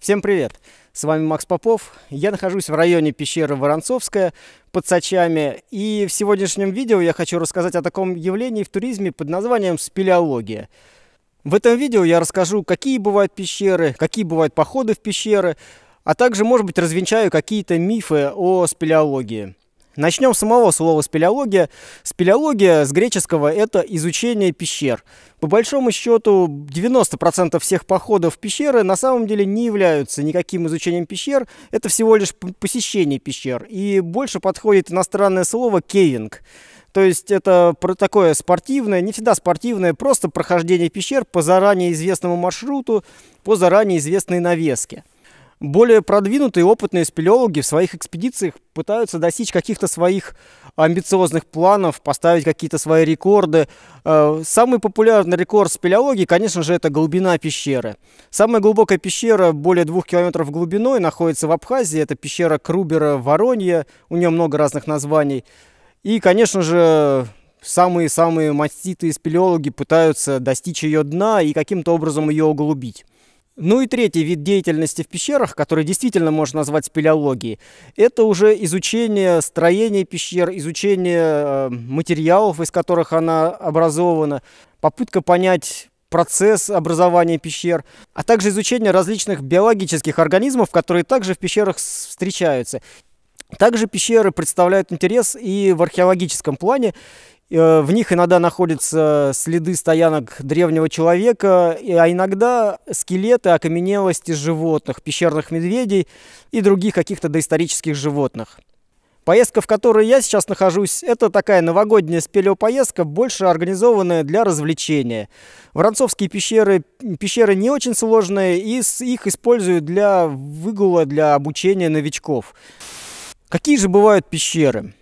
Всем привет! С вами Макс Попов. Я нахожусь в районе пещеры Воронцовская под Сочами, И в сегодняшнем видео я хочу рассказать о таком явлении в туризме под названием спелеология. В этом видео я расскажу, какие бывают пещеры, какие бывают походы в пещеры, а также, может быть, развенчаю какие-то мифы о спелеологии. Начнем с самого слова спелеология. Спелеология с греческого – это изучение пещер. По большому счету, 90% всех походов в пещеры на самом деле не являются никаким изучением пещер. Это всего лишь посещение пещер. И больше подходит иностранное слово «кейвинг». То есть это такое спортивное, не всегда спортивное, просто прохождение пещер по заранее известному маршруту, по заранее известной навеске. Более продвинутые опытные спелеологи в своих экспедициях пытаются достичь каких-то своих амбициозных планов, поставить какие-то свои рекорды. Э, самый популярный рекорд спелеологии, конечно же, это глубина пещеры. Самая глубокая пещера, более двух километров глубиной, находится в Абхазии. Это пещера Крубера Воронья, у нее много разных названий. И, конечно же, самые-самые маститые спелеологи пытаются достичь ее дна и каким-то образом ее углубить. Ну и третий вид деятельности в пещерах, который действительно можно назвать спелеологией, это уже изучение строения пещер, изучение э, материалов, из которых она образована, попытка понять процесс образования пещер, а также изучение различных биологических организмов, которые также в пещерах встречаются. Также пещеры представляют интерес и в археологическом плане, Э, в них иногда находятся следы стоянок древнего человека, а иногда скелеты окаменелости животных, пещерных медведей и других каких-то доисторических животных. Поездка, в которой я сейчас нахожусь, это такая новогодняя спелеопоездка, больше организованная для развлечения. Воронцовские пещеры, пещеры не очень сложные, и их используют для выгула, для обучения новичков. Какие же бывают пещеры?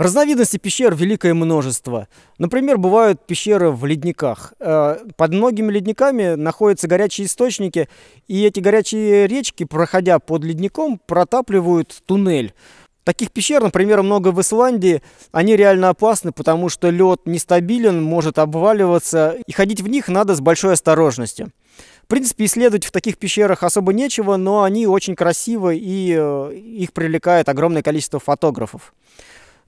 Разновидностей пещер великое множество. Например, бывают пещеры в ледниках. Э, под многими ледниками находятся горячие источники, и эти горячие речки, проходя под ледником, протапливают туннель. Таких пещер, например, много в Исландии. Они реально опасны, потому что лед нестабилен, может обваливаться, и ходить в них надо с большой осторожностью. В принципе, исследовать в таких пещерах особо нечего, но они очень красивы, и э, их привлекает огромное количество фотографов.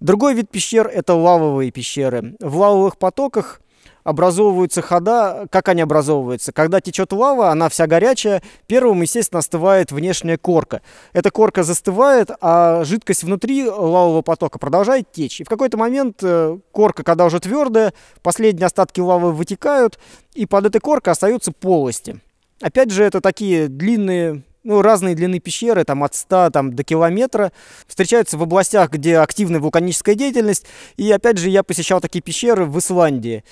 Другой вид пещер – это лавовые пещеры. В лавовых потоках образовываются хода. Как они образовываются? Когда течет лава, она вся горячая, первым, естественно, остывает внешняя корка. Эта корка застывает, а жидкость внутри лавового потока продолжает течь. И в какой-то момент э, корка, когда уже твердая, последние остатки лавы вытекают, и под этой коркой остаются полости. Опять же, это такие длинные ну, разные длины пещеры, там, от 100 там, до километра, встречаются в областях, где активная вулканическая деятельность, и, опять же, я посещал такие пещеры в Исландии.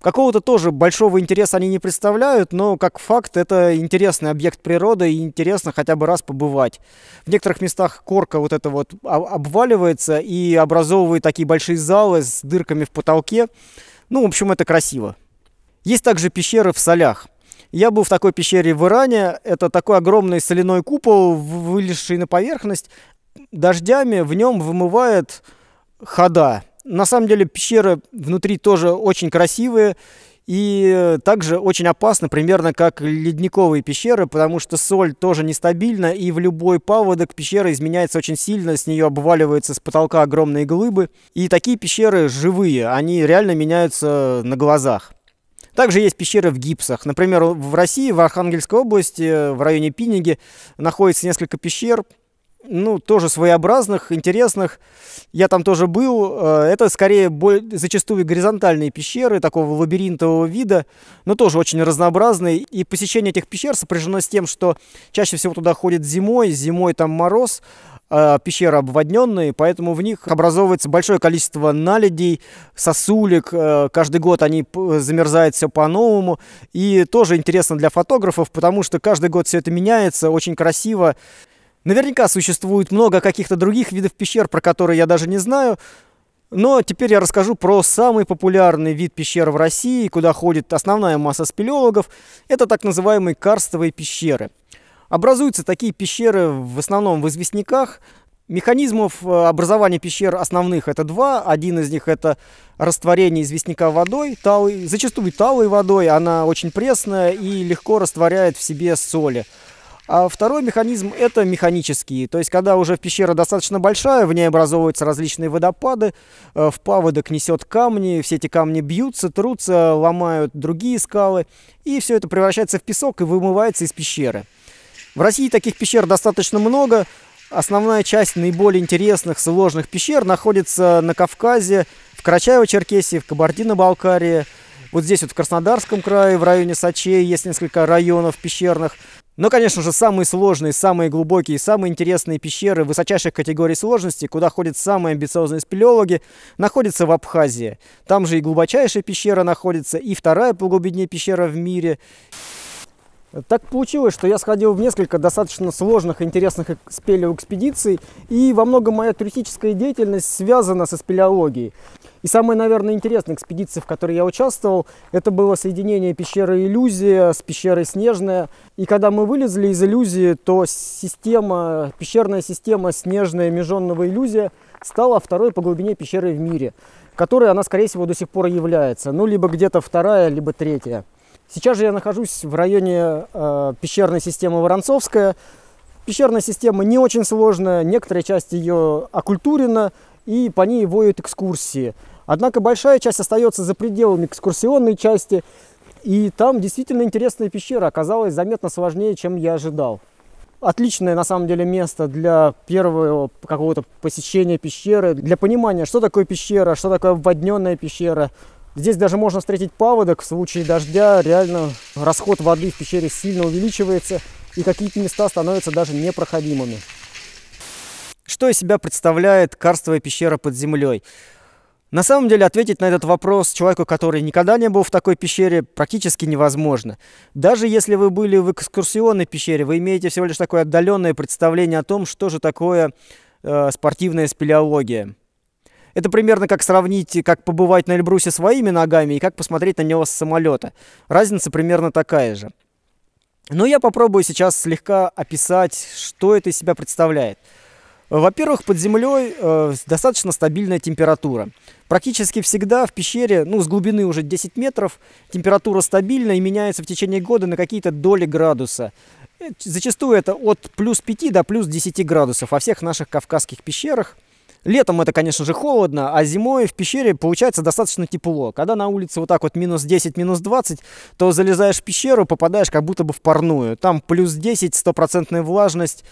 Какого-то тоже большого интереса они не представляют, но как факт это интересный объект природы и интересно хотя бы раз побывать. В некоторых местах корка вот эта вот а, обваливается и образовывает такие большие залы с дырками в потолке. Ну, в общем, это красиво. Есть также пещеры в солях. Я был в такой пещере в Иране. Это такой огромный соляной купол, вылезший на поверхность. Дождями в нем вымывает хода. На самом деле пещеры внутри тоже очень красивые. И также очень опасны, примерно как ледниковые пещеры, потому что соль тоже нестабильна, и в любой паводок пещера изменяется очень сильно, с нее обваливаются с потолка огромные глыбы. И такие пещеры живые, они реально меняются на глазах. Также есть пещеры в гипсах. Например, в России, в Архангельской области, в районе Пиниги находится несколько пещер, ну, тоже своеобразных, интересных. Я там тоже был. Э, это скорее зачастую горизонтальные пещеры такого лабиринтового вида, но тоже очень разнообразные. И посещение этих пещер сопряжено с тем, что чаще всего туда ходят зимой, зимой там мороз, Э, пещеры обводненные, поэтому в них образовывается большое количество наледей, сосулек. Э, каждый год они замерзают все по-новому. И тоже интересно для фотографов, потому что каждый год все это меняется, очень красиво. Наверняка существует много каких-то других видов пещер, про которые я даже не знаю. Но теперь я расскажу про самый популярный вид пещер в России, куда ходит основная масса спелеологов. Это так называемые карстовые пещеры – Образуются такие пещеры в основном в известняках. Механизмов э, образования пещер основных это два. Один из них это растворение известняка водой, талой, зачастую талой водой. Она очень пресная и легко растворяет в себе соли. А второй механизм – это механический. То есть, когда уже пещера достаточно большая, в ней образовываются различные водопады, э, в паводок несет камни, все эти камни бьются, трутся, ломают другие скалы, и все это превращается в песок и вымывается из пещеры. В России таких пещер достаточно много. Основная часть наиболее интересных сложных пещер находится на Кавказе, в Карачаево-Черкесии, в Кабардино-Балкарии. Вот здесь вот в Краснодарском крае, в районе Сочей есть несколько районов пещерных. Но, конечно же, самые сложные, самые глубокие, самые интересные пещеры высочайших категорий сложности, куда ходят самые амбициозные спелеологи, находятся в Абхазии. Там же и глубочайшая пещера находится, и вторая по глубине пещера в мире. Так получилось, что я сходил в несколько достаточно сложных, интересных спелеоэкспедиций, и во многом моя туристическая деятельность связана со спелеологией. И самая, наверное, интересная экспедиция, в которой я участвовал, это было соединение пещеры Иллюзия с пещерой Снежная. И когда мы вылезли из Иллюзии, то система, пещерная система Снежная Меженного Иллюзия стала второй по глубине пещеры в мире, которой она, скорее всего, до сих пор является. Ну, либо где-то вторая, либо третья. Сейчас же я нахожусь в районе э, пещерной системы Воронцовская. Пещерная система не очень сложная, некоторая часть ее оккультурена и по ней воют экскурсии. Однако большая часть остается за пределами экскурсионной части, и там действительно интересная пещера оказалась заметно сложнее, чем я ожидал. Отличное, на самом деле, место для первого какого-то посещения пещеры, для понимания, что такое пещера, что такое обводненная пещера, Здесь даже можно встретить паводок. В случае дождя реально расход воды в пещере сильно увеличивается, и какие-то места становятся даже непроходимыми. Что из себя представляет карстовая пещера под землей? На самом деле ответить на этот вопрос человеку, который никогда не был в такой пещере, практически невозможно. Даже если вы были в экскурсионной пещере, вы имеете всего лишь такое отдаленное представление о том, что же такое э, спортивная спелеология. Это примерно как сравнить, как побывать на Эльбрусе своими ногами и как посмотреть на него с самолета. Разница примерно такая же. Но я попробую сейчас слегка описать, что это из себя представляет. Во-первых, под землей э, достаточно стабильная температура. Практически всегда в пещере, ну, с глубины уже 10 метров, температура стабильна и меняется в течение года на какие-то доли градуса. Э, зачастую это от плюс 5 до плюс 10 градусов во всех наших кавказских пещерах – Летом это, конечно же, холодно, а зимой в пещере получается достаточно тепло. Когда на улице вот так вот минус 10, минус 20, то залезаешь в пещеру, попадаешь как будто бы в парную. Там плюс 10, стопроцентная влажность.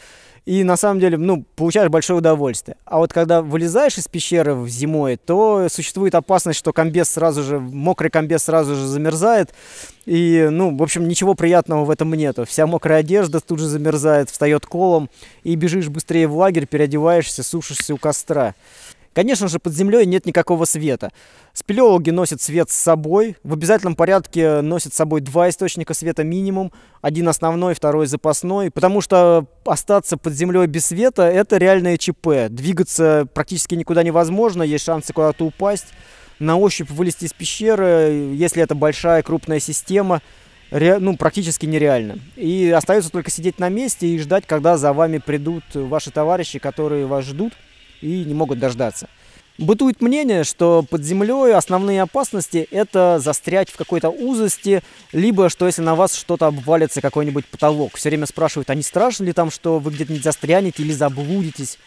И на самом деле, ну, получаешь большое удовольствие. А вот когда вылезаешь из пещеры в зимой, то существует опасность, что комбез сразу же, мокрый комбез сразу же замерзает. И, ну, в общем, ничего приятного в этом нету. Вся мокрая одежда тут же замерзает, встает колом, и бежишь быстрее в лагерь, переодеваешься, сушишься у костра. Конечно же, под землей нет никакого света. Спелеологи носят свет с собой. В обязательном порядке носят с собой два источника света минимум. Один основной, второй запасной. Потому что остаться под землей без света – это реальное ЧП. Двигаться практически никуда невозможно, есть шансы куда-то упасть. На ощупь вылезти из пещеры, если это большая крупная система, ре, ну, практически нереально. И остается только сидеть на месте и ждать, когда за вами придут ваши товарищи, которые вас ждут и не могут дождаться. Бытует мнение, что под землей основные опасности – это застрять в какой-то узости, либо что если на вас что-то обвалится, какой-нибудь потолок. Все время спрашивают, а не страшно ли там, что вы где-нибудь застрянете или заблудитесь?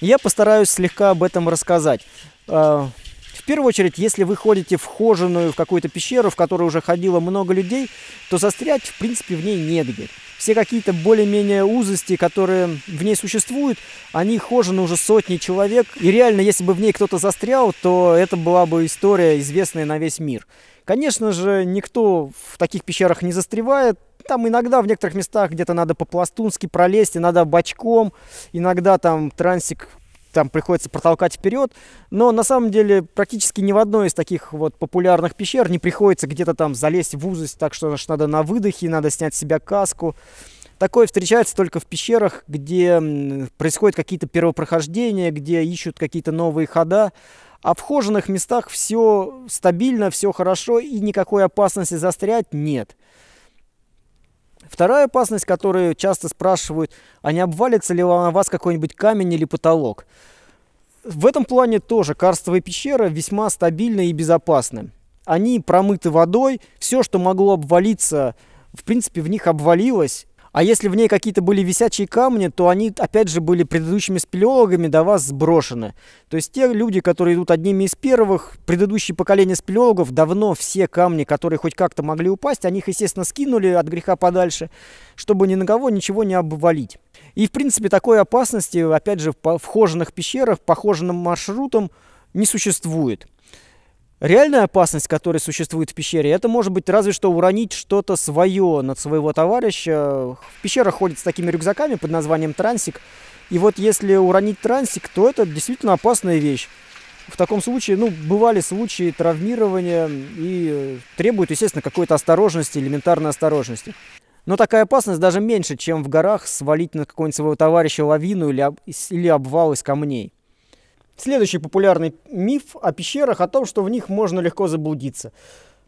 Я постараюсь слегка об этом рассказать. А, в первую очередь, если вы ходите в хоженую в какую-то пещеру, в которой уже ходило много людей, то застрять, в принципе, в ней негде все какие-то более-менее узости, которые в ней существуют, они хожены уже сотни человек. И реально, если бы в ней кто-то застрял, то это была бы история, известная на весь мир. Конечно же, никто в таких пещерах не застревает. Там иногда в некоторых местах где-то надо по-пластунски пролезть, иногда бочком, иногда там трансик там приходится протолкать вперед, но на самом деле практически ни в одной из таких вот популярных пещер не приходится где-то там залезть в узость, так что надо на выдохе, надо снять с себя каску. Такое встречается только в пещерах, где происходят какие-то первопрохождения, где ищут какие-то новые хода. А в хоженых местах все стабильно, все хорошо и никакой опасности застрять нет. Вторая опасность, которую часто спрашивают, а не обвалится ли на вас какой-нибудь камень или потолок. В этом плане тоже карстовые пещеры весьма стабильны и безопасны. Они промыты водой, все, что могло обвалиться, в принципе, в них обвалилось, а если в ней какие-то были висячие камни, то они, опять же, были предыдущими спелеологами до вас сброшены. То есть те люди, которые идут одними из первых, предыдущие поколения спелеологов, давно все камни, которые хоть как-то могли упасть, они их, естественно, скинули от греха подальше, чтобы ни на кого ничего не обвалить. И, в принципе, такой опасности, опять же, в вхоженных пещерах, похоженным маршрутом не существует. Реальная опасность, которая существует в пещере, это может быть разве что уронить что-то свое над своего товарища. В пещерах ходят с такими рюкзаками под названием трансик. И вот если уронить трансик, то это действительно опасная вещь. В таком случае, ну, бывали случаи травмирования и требуют, естественно, какой-то осторожности, элементарной осторожности. Но такая опасность даже меньше, чем в горах свалить на какого-нибудь своего товарища лавину или, об... или обвал из камней. Следующий популярный миф о пещерах, о том, что в них можно легко заблудиться.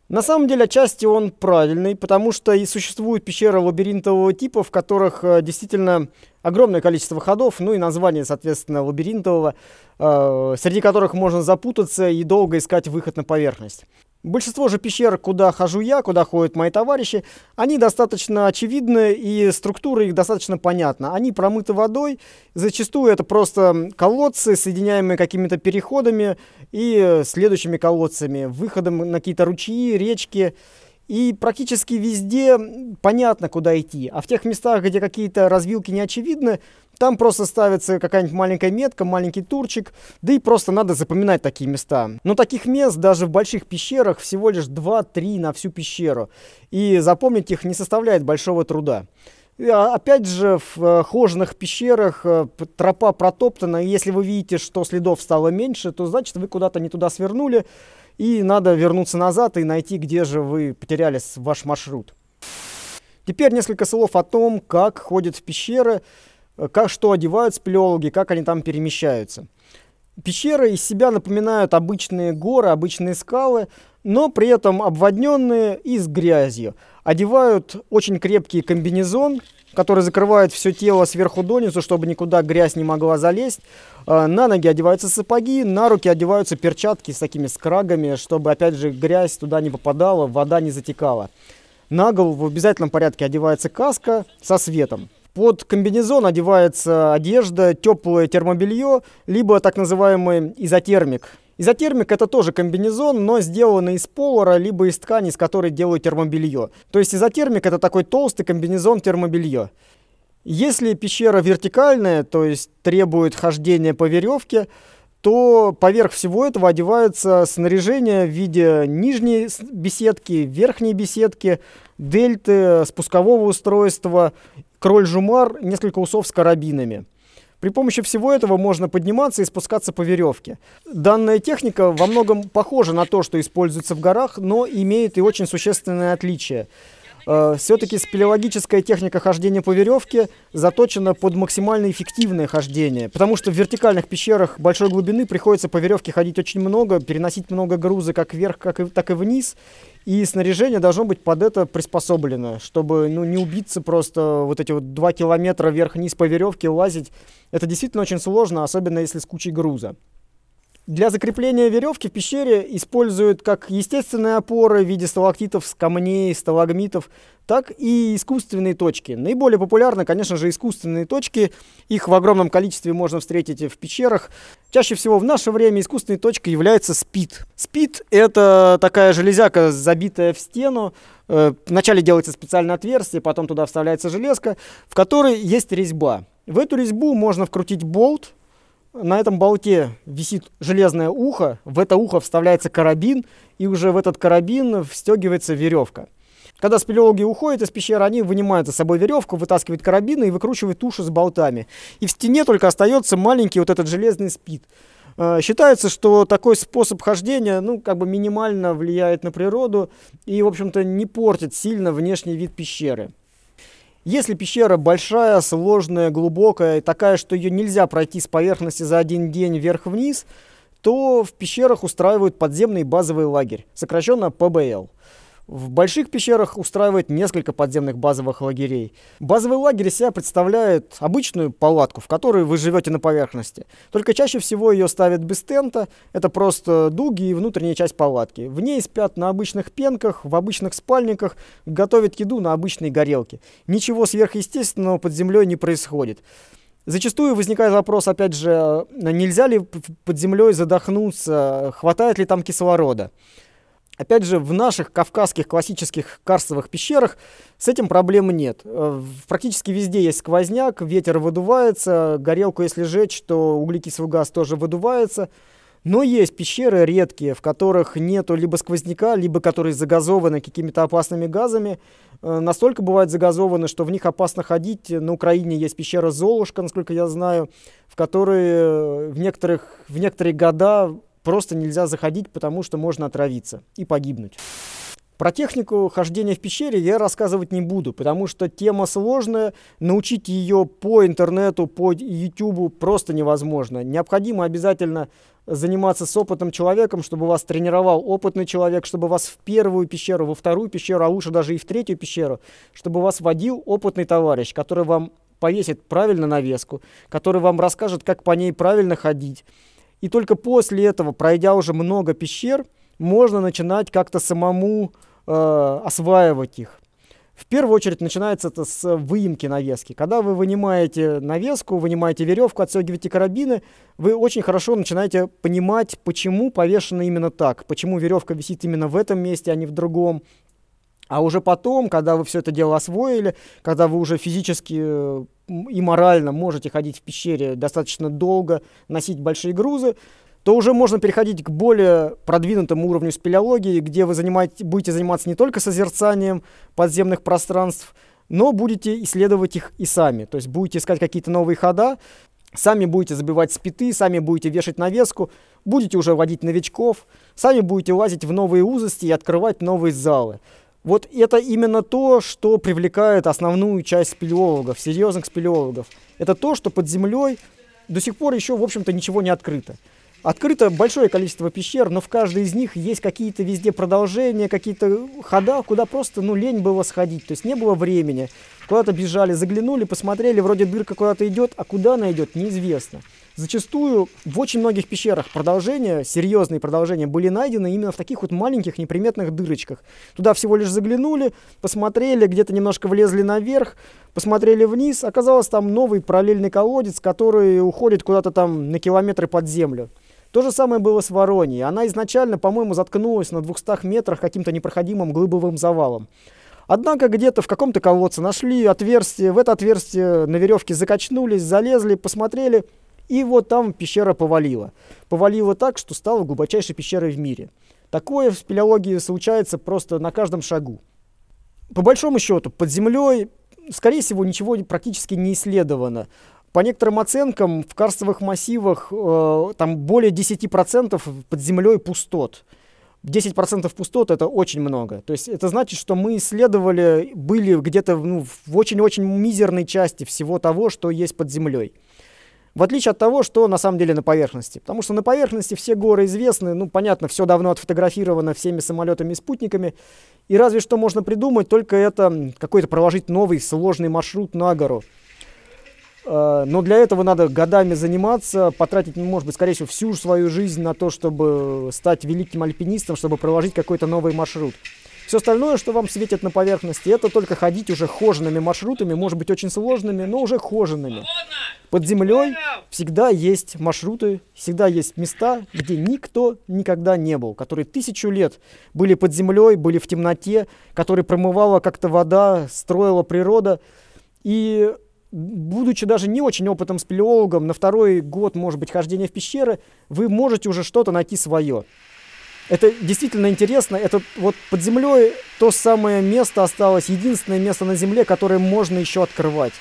На самом деле, отчасти он правильный, потому что и существуют пещеры лабиринтового типа, в которых э, действительно огромное количество ходов, ну и название, соответственно, лабиринтового, э, среди которых можно запутаться и долго искать выход на поверхность. Большинство же пещер, куда хожу я, куда ходят мои товарищи, они достаточно очевидны и структура их достаточно понятна. Они промыты водой, зачастую это просто колодцы, соединяемые какими-то переходами и следующими колодцами, выходом на какие-то ручьи, речки. И практически везде понятно, куда идти. А в тех местах, где какие-то развилки не очевидны, там просто ставится какая-нибудь маленькая метка, маленький турчик, да и просто надо запоминать такие места. Но таких мест даже в больших пещерах всего лишь 2-3 на всю пещеру, и запомнить их не составляет большого труда. А, опять же, в э, хоженых пещерах э, тропа протоптана. и Если вы видите, что следов стало меньше, то значит вы куда-то не туда свернули, и надо вернуться назад и найти, где же вы потеряли ваш маршрут. Теперь несколько слов о том, как ходят в пещеры Э, как, что одевают спелеологи, как они там перемещаются. Пещеры из себя напоминают обычные горы, обычные скалы, но при этом обводненные и с грязью. Одевают очень крепкий комбинезон, который закрывает все тело сверху донизу, чтобы никуда грязь не могла залезть. Э, на ноги одеваются сапоги, на руки одеваются перчатки с такими скрагами, чтобы, опять же, грязь туда не попадала, вода не затекала. На голову в обязательном порядке одевается каска со светом. Под комбинезон одевается одежда, теплое термобелье, либо так называемый изотермик. Изотермик – это тоже комбинезон, но сделанный из полора, либо из ткани, из которой делают термобелье. То есть изотермик – это такой толстый комбинезон термобелье. Если пещера вертикальная, то есть требует хождения по веревке, то поверх всего этого одевается снаряжение в виде нижней беседки, верхней беседки, дельты, спускового устройства кроль-жумар, несколько усов с карабинами. При помощи всего этого можно подниматься и спускаться по веревке. Данная техника во многом похожа на то, что используется в горах, но имеет и очень существенное отличие. Э, все-таки спелеологическая техника хождения по веревке заточена под максимально эффективное хождение, потому что в вертикальных пещерах большой глубины приходится по веревке ходить очень много, переносить много груза как вверх, как и, так и вниз, и снаряжение должно быть под это приспособлено, чтобы ну, не убиться просто вот эти вот два километра вверх-вниз по веревке лазить. Это действительно очень сложно, особенно если с кучей груза. Для закрепления веревки в пещере используют как естественные опоры в виде сталактитов камней, сталагмитов, так и искусственные точки. Наиболее популярны, конечно же, искусственные точки. Их в огромном количестве можно встретить в пещерах. Чаще всего в наше время искусственной точкой является спид. Спид – это такая железяка, забитая в стену. Э, вначале делается специальное отверстие, потом туда вставляется железка, в которой есть резьба. В эту резьбу можно вкрутить болт, на этом болте висит железное ухо, в это ухо вставляется карабин, и уже в этот карабин встегивается веревка. Когда спелеологи уходят из пещеры, они вынимают за собой веревку, вытаскивают карабины и выкручивают уши с болтами. И в стене только остается маленький вот этот железный спид. Э, считается, что такой способ хождения, ну, как бы минимально влияет на природу и, в общем-то, не портит сильно внешний вид пещеры. Если пещера большая, сложная, глубокая, такая, что ее нельзя пройти с поверхности за один день вверх-вниз, то в пещерах устраивают подземный базовый лагерь, сокращенно ПБЛ. В больших пещерах устраивают несколько подземных базовых лагерей. Базовый лагерь из себя представляет обычную палатку, в которой вы живете на поверхности. Только чаще всего ее ставят без тента. Это просто дуги и внутренняя часть палатки. В ней спят на обычных пенках, в обычных спальниках, готовят еду на обычной горелке. Ничего сверхъестественного под землей не происходит. Зачастую возникает вопрос, опять же, нельзя ли под землей задохнуться, хватает ли там кислорода. Опять же, в наших кавказских классических карстовых пещерах с этим проблем нет. Э, практически везде есть сквозняк, ветер выдувается, горелку если жечь, то углекислый газ тоже выдувается. Но есть пещеры редкие, в которых нету либо сквозняка, либо которые загазованы какими-то опасными газами. Э, настолько бывают загазованы, что в них опасно ходить. На Украине есть пещера Золушка, насколько я знаю, в которой э, в, некоторых, в некоторые года Просто нельзя заходить, потому что можно отравиться и погибнуть. Про технику хождения в пещере я рассказывать не буду, потому что тема сложная, научить ее по интернету, по ютубу просто невозможно. Необходимо обязательно заниматься с опытным человеком, чтобы вас тренировал опытный человек, чтобы вас в первую пещеру, во вторую пещеру, а лучше даже и в третью пещеру, чтобы вас водил опытный товарищ, который вам повесит правильно навеску, который вам расскажет, как по ней правильно ходить, и только после этого, пройдя уже много пещер, можно начинать как-то самому э, осваивать их. В первую очередь начинается это с выемки навески. Когда вы вынимаете навеску, вынимаете веревку, отстегиваете карабины, вы очень хорошо начинаете понимать, почему повешено именно так, почему веревка висит именно в этом месте, а не в другом, а уже потом, когда вы все это дело освоили, когда вы уже физически э, и морально можете ходить в пещере достаточно долго, носить большие грузы, то уже можно переходить к более продвинутому уровню спелеологии, где вы занимаете, будете заниматься не только созерцанием подземных пространств, но будете исследовать их и сами. То есть будете искать какие-то новые хода, сами будете забивать спиты, сами будете вешать навеску, будете уже водить новичков, сами будете лазить в новые узости и открывать новые залы. Вот это именно то, что привлекает основную часть спелеологов, серьезных спелеологов. Это то, что под землей до сих пор еще, в общем-то, ничего не открыто. Открыто большое количество пещер, но в каждой из них есть какие-то везде продолжения, какие-то хода, куда просто ну, лень было сходить, то есть не было времени. Куда-то бежали, заглянули, посмотрели, вроде дырка куда-то идет, а куда она идет, неизвестно. Зачастую в очень многих пещерах продолжения, серьезные продолжения, были найдены именно в таких вот маленьких неприметных дырочках. Туда всего лишь заглянули, посмотрели, где-то немножко влезли наверх, посмотрели вниз, оказалось там новый параллельный колодец, который уходит куда-то там на километры под землю. То же самое было с Вороньей. Она изначально, по-моему, заткнулась на 200 метрах каким-то непроходимым глыбовым завалом. Однако где-то в каком-то колодце нашли отверстие, в это отверстие на веревке закачнулись, залезли, посмотрели, и вот там пещера повалила. Повалила так, что стала глубочайшей пещерой в мире. Такое в спелеологии случается просто на каждом шагу. По большому счету, под землей, скорее всего, ничего практически не исследовано. По некоторым оценкам, в карстовых массивах э, там более 10% под землей пустот. 10% пустот — это очень много. То есть это значит, что мы исследовали, были где-то ну, в очень-очень мизерной части всего того, что есть под землей. В отличие от того, что на самом деле на поверхности. Потому что на поверхности все горы известны, ну, понятно, все давно отфотографировано всеми самолетами и спутниками. И разве что можно придумать, только это какой-то проложить новый сложный маршрут на гору. Э, но для этого надо годами заниматься, потратить, ну, может быть, скорее всего, всю свою жизнь на то, чтобы стать великим альпинистом, чтобы проложить какой-то новый маршрут. Все остальное, что вам светит на поверхности, это только ходить уже хоженными маршрутами, может быть, очень сложными, но уже хоженными. Под землей всегда есть маршруты, всегда есть места, где никто никогда не был, которые тысячу лет были под землей, были в темноте, которые промывала как-то вода, строила природа. И будучи даже не очень опытным спелеологом, на второй год, может быть, хождения в пещеры, вы можете уже что-то найти свое. Это действительно интересно. Это вот под землей то самое место осталось, единственное место на земле, которое можно еще открывать.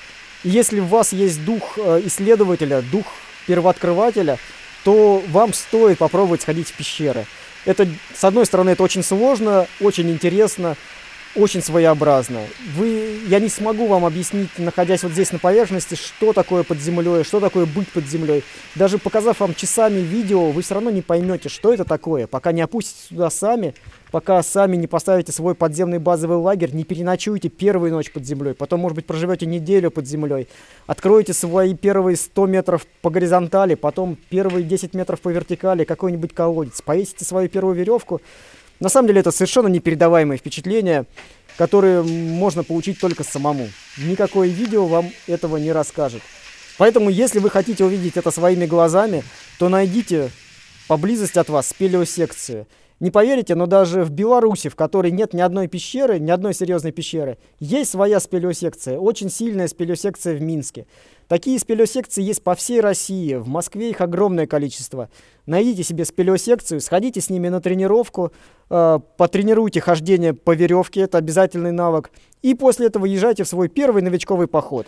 И если у вас есть дух э, исследователя, дух первооткрывателя, то вам стоит попробовать сходить в пещеры. Это, с одной стороны, это очень сложно, очень интересно, очень своеобразно. Вы, я не смогу вам объяснить, находясь вот здесь на поверхности, что такое под землей, что такое быть под землей. Даже показав вам часами видео, вы все равно не поймете, что это такое, пока не опуститесь сюда сами, пока сами не поставите свой подземный базовый лагерь, не переночуете первую ночь под землей, потом, может быть, проживете неделю под землей, откроете свои первые 100 метров по горизонтали, потом первые 10 метров по вертикали, какой-нибудь колодец, повесите свою первую веревку, на самом деле это совершенно непередаваемые впечатления, которые можно получить только самому. Никакое видео вам этого не расскажет. Поэтому, если вы хотите увидеть это своими глазами, то найдите поблизости от вас спелеосекции не поверите, но даже в Беларуси, в которой нет ни одной пещеры, ни одной серьезной пещеры, есть своя спелеосекция, очень сильная спелеосекция в Минске. Такие спелеосекции есть по всей России, в Москве их огромное количество. Найдите себе спелеосекцию, сходите с ними на тренировку, э, потренируйте хождение по веревке, это обязательный навык, и после этого езжайте в свой первый новичковый поход.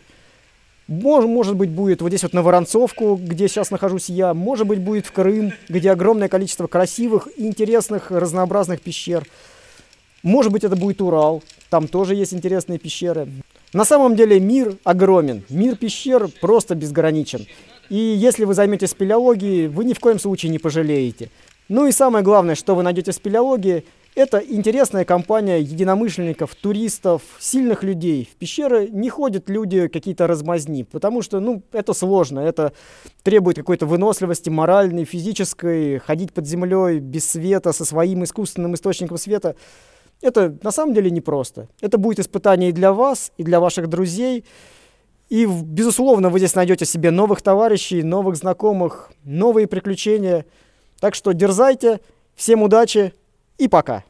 Мож, может быть, будет вот здесь вот на Воронцовку, где сейчас нахожусь я. Может быть, будет в Крым, где огромное количество красивых, интересных, разнообразных пещер. Может быть, это будет Урал. Там тоже есть интересные пещеры. На самом деле мир огромен. Мир пещер просто безграничен. И если вы займетесь спелеологией, вы ни в коем случае не пожалеете. Ну и самое главное, что вы найдете в спелеологии – это интересная компания единомышленников, туристов, сильных людей. В пещеры не ходят люди какие-то размазни, потому что, ну, это сложно, это требует какой-то выносливости моральной, физической, ходить под землей без света, со своим искусственным источником света. Это на самом деле непросто. Это будет испытание и для вас, и для ваших друзей. И, безусловно, вы здесь найдете себе новых товарищей, новых знакомых, новые приключения. Так что дерзайте, всем удачи, и пока.